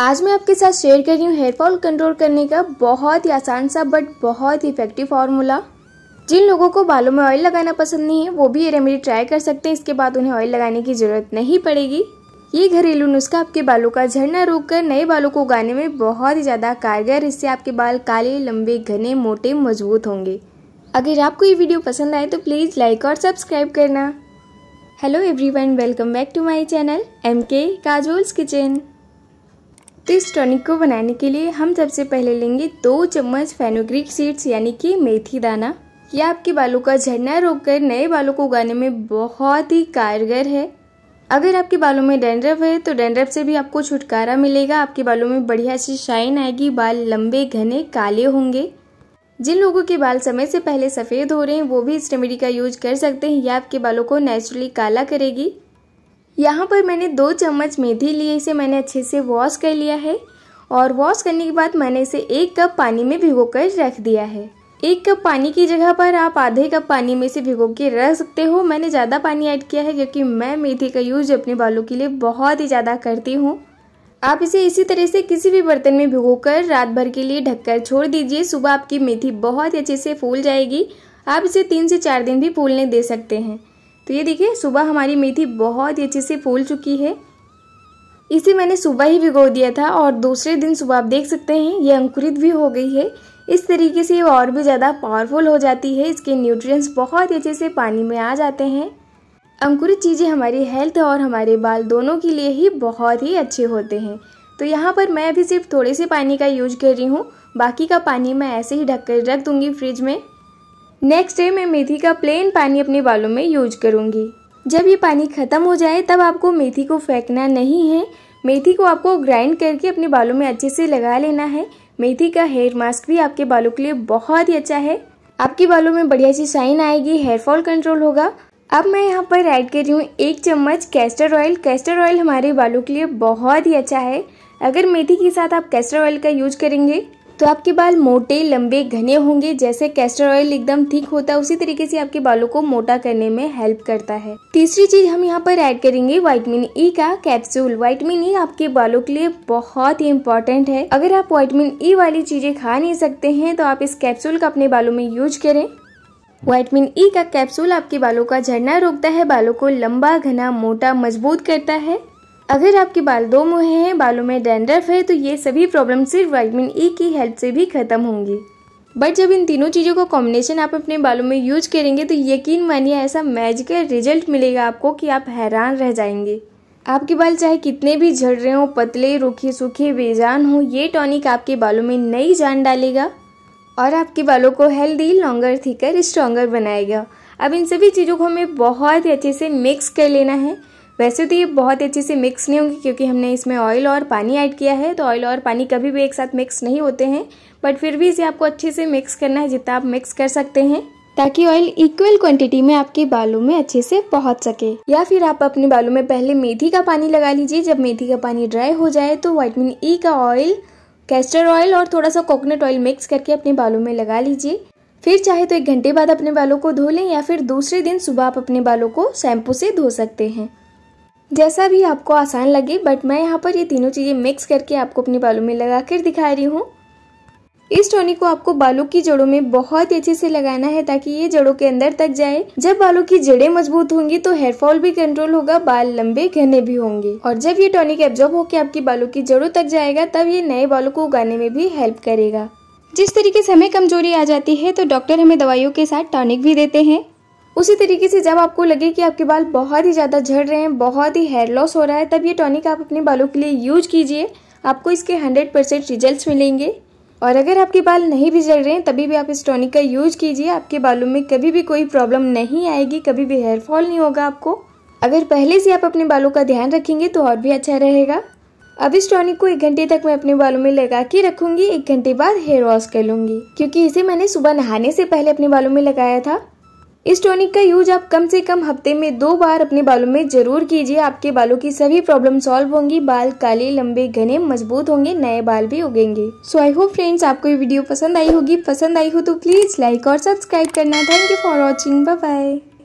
आज मैं आपके साथ शेयर कर रही हूँ हेयर फॉल कंट्रोल करने का बहुत ही आसान सा बट बहुत ही इफेक्टिव फार्मूला जिन लोगों को बालों में ऑयल लगाना पसंद नहीं है वो भी ये रेमेडी ट्राई कर सकते हैं इसके बाद उन्हें ऑयल लगाने की ज़रूरत नहीं पड़ेगी ये घरेलू नुस्खा आपके बालों का झड़ना कर नए बालों को उगाने में बहुत ही ज़्यादा कारगर इससे आपके बाल काले लंबे घने मोटे मजबूत होंगे अगर आपको ये वीडियो पसंद आए तो प्लीज़ लाइक और सब्सक्राइब करना hello everyone welcome back to my channel M K Kajol's kitchen तो इस टॉनिक को बनाने के लिए हम सबसे पहले लेंगे दो चम्मच फेनोग्रिक सीड्स यानी कि मेथी दाना यह आपके बालों का झड़ना रोककर नए बालों को उगाने में बहुत ही कारगर है अगर आपके बालों में डेंड्रफ है तो डेंड्रफ से भी आपको छुटकारा मिलेगा आपके बालों में बढ़िया सी शाइन आएगी बाल लंबे घने काले होंगे जिन लोगों के बाल समय से पहले सफ़ेद हो रहे हैं वो भी इस रेमेडी का यूज कर सकते हैं यह आपके बालों को नेचुरली काला करेगी यहाँ पर मैंने दो चम्मच मेथी लिए इसे मैंने अच्छे से वॉश कर लिया है और वॉश करने के बाद मैंने इसे एक कप पानी में भिगो कर रख दिया है एक कप पानी की जगह पर आप आधे कप पानी में से भिगो के रख सकते हो मैंने ज़्यादा पानी ऐड किया है क्योंकि मैं मेथी का यूज अपने बालों के लिए बहुत ही ज़्यादा करती हूँ आप इसे इसी तरह से किसी भी बर्तन में भिगो कर रात भर के लिए ढककर छोड़ दीजिए सुबह आपकी मेथी बहुत ही अच्छे से फूल जाएगी आप इसे तीन से चार दिन भी फूलने दे सकते हैं तो ये देखिए सुबह हमारी मेथी बहुत ही अच्छे से फूल चुकी है इसे मैंने सुबह ही भिगो दिया था और दूसरे दिन सुबह आप देख सकते हैं ये अंकुरित भी हो गई है इस तरीके से ये और भी ज़्यादा पावरफुल हो जाती है इसके न्यूट्रिएंट्स बहुत ही अच्छे से पानी में आ जाते हैं अंकुरित चीज़ें हमारी हेल्थ और हमारे बाल दोनों के लिए ही बहुत ही अच्छे होते हैं तो यहाँ पर मैं अभी सिर्फ थोड़े से पानी का यूज कर रही हूँ बाकी का पानी मैं ऐसे ही ढक कर रख दूँगी फ्रिज में नेक्स्ट डे मैं मेथी का प्लेन पानी अपने बालों में यूज करूँगी जब ये पानी ख़त्म हो जाए तब आपको मेथी को फेंकना नहीं है मेथी को आपको ग्राइंड करके अपने बालों में अच्छे से लगा लेना है मेथी का हेयर मास्क भी आपके बालों के लिए बहुत ही अच्छा है आपके बालों में बढ़िया सी शाइन आएगी हेयर फॉल कंट्रोल होगा अब मैं यहाँ पर ऐड कर रही हूँ एक चम्मच कैस्टर ऑयल कैस्टर ऑयल हमारे बालों के लिए बहुत ही अच्छा है अगर मेथी के साथ आप कैस्टर ऑयल का यूज करेंगे तो आपके बाल मोटे लंबे घने होंगे जैसे कैस्टर ऑयल एकदम थिक होता है उसी तरीके से आपके बालों को मोटा करने में हेल्प करता है तीसरी चीज हम यहाँ पर ऐड करेंगे वाइटमिन ई e का कैप्सूल वाइटमिन ई आपके बालों के लिए बहुत ही इंपॉर्टेंट है अगर आप वाइटमिन ई e वाली चीजें खा नहीं सकते हैं तो आप इस कैप्सूल का अपने बालों में यूज करें वाइटमिन ई e का कैप्सूल आपके बालों का झड़ना रोकता है बालों को लंबा घना मोटा मजबूत करता है अगर आपके बाल दो मुहे हैं बालों में डैंड्रफ है तो ये सभी प्रॉब्लम सिर्फ वाइटमिन ई e की हेल्प से भी खत्म होंगी बट जब इन तीनों चीज़ों का कॉम्बिनेशन आप अपने बालों में यूज करेंगे तो यकीन मानिए ऐसा मैजिकल रिजल्ट मिलेगा आपको कि आप हैरान रह जाएंगे आपके बाल चाहे कितने भी झड़ रहे हों पतले रूखे सूखे बेजान हों ये टॉनिक आपके बालों में नई जान डालेगा और आपके बालों को हेल्दी लॉन्गर थीकर स्ट्रॉन्गर बनाएगा अब इन सभी चीज़ों को हमें बहुत ही अच्छे से मिक्स कर लेना है वैसे तो ये बहुत अच्छे से मिक्स नहीं होंगी क्योंकि हमने इसमें ऑयल और पानी ऐड किया है तो ऑयल और पानी कभी भी एक साथ मिक्स नहीं होते हैं बट फिर भी इसे आपको अच्छे से मिक्स करना है जितना आप मिक्स कर सकते हैं ताकि ऑयल इक्वल क्वांटिटी में आपके बालों में अच्छे से पहुंच सके या फिर आप अपने बालों में पहले मेथी का पानी लगा लीजिए जब मेथी का पानी ड्राई हो जाए तो वाइटमिन ई e का ऑयल कैस्टर ऑयल और थोड़ा सा कोकोनट ऑयल मिक्स करके अपने बालों में लगा लीजिए फिर चाहे तो एक घंटे बाद अपने बालों को धो लें या फिर दूसरे दिन सुबह आप अपने बालों को शैम्पू से धो सकते हैं जैसा भी आपको आसान लगे बट मैं यहाँ पर ये तीनों चीज़ें मिक्स करके आपको अपने बालों में लगा कर दिखा रही हूँ इस टॉनिक को आपको बालों की जड़ों में बहुत अच्छे से लगाना है ताकि ये जड़ों के अंदर तक जाए जब बालों की जड़ें मजबूत होंगी तो हेयर फॉल भी कंट्रोल होगा बाल लंबे घने भी होंगे और जब ये टॉनिक एब्जॉर्ब होकर आपके बालों की जड़ों तक जाएगा तब ये नए बालों को उगाने में भी हेल्प करेगा जिस तरीके से हमें कमजोरी आ जाती है तो डॉक्टर हमें दवाइयों के साथ टॉनिक भी देते हैं उसी तरीके से जब आपको लगे कि आपके बाल बहुत ही ज़्यादा झड़ रहे हैं बहुत ही हेयर लॉस हो रहा है तब ये टॉनिक आप अपने बालों के लिए यूज कीजिए आपको इसके हंड्रेड परसेंट रिजल्ट मिलेंगे और अगर आपके बाल नहीं भी झड़ रहे हैं तभी भी आप इस टॉनिक का यूज कीजिए आपके बालों में कभी भी कोई प्रॉब्लम नहीं आएगी कभी भी हेयर फॉल नहीं होगा आपको अगर पहले से आप अपने बालों का ध्यान रखेंगे तो और भी अच्छा रहेगा अब इस टॉनिक को एक घंटे तक मैं अपने बालों में लगा के रखूंगी एक घंटे बाद हेयर वॉश कर लूंगी क्योंकि इसे मैंने सुबह नहाने से पहले अपने बालों में लगाया था इस टॉनिक का यूज आप कम से कम हफ्ते में दो बार अपने बालों में जरूर कीजिए आपके बालों की सभी प्रॉब्लम सॉल्व होंगी बाल काले लंबे घने मजबूत होंगे नए बाल भी उगेंगे सो आई होप फ्रेंड्स आपको ये वीडियो पसंद आई होगी पसंद आई हो तो प्लीज लाइक और सब्सक्राइब करना thank you for watching bye